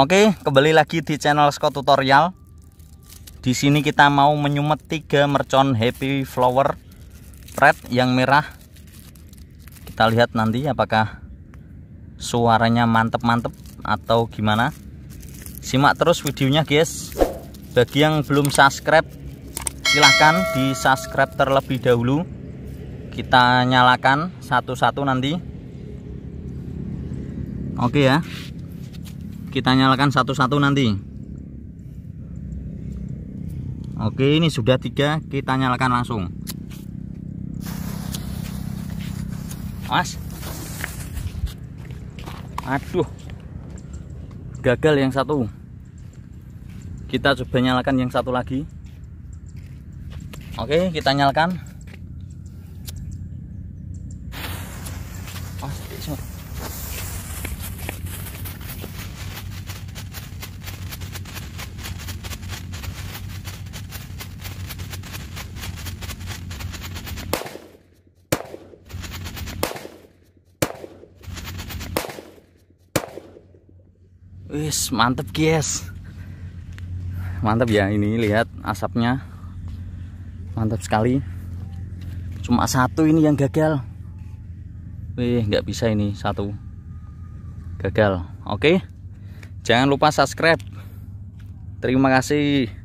Oke, kembali lagi di channel Scott Tutorial. Di sini kita mau menyumet tiga mercon happy flower red yang merah. Kita lihat nanti apakah suaranya mantep-mantep atau gimana. Simak terus videonya, guys. Bagi yang belum subscribe, silahkan di subscribe terlebih dahulu. Kita nyalakan satu-satu nanti. Oke ya kita nyalakan satu-satu nanti oke ini sudah tiga kita nyalakan langsung mas aduh gagal yang satu kita coba nyalakan yang satu lagi oke kita nyalakan mas, Wis, mantep guys. mantep ya ini lihat asapnya. Mantap sekali. Cuma satu ini yang gagal. Wih, nggak bisa ini satu. Gagal. Oke. Jangan lupa subscribe. Terima kasih.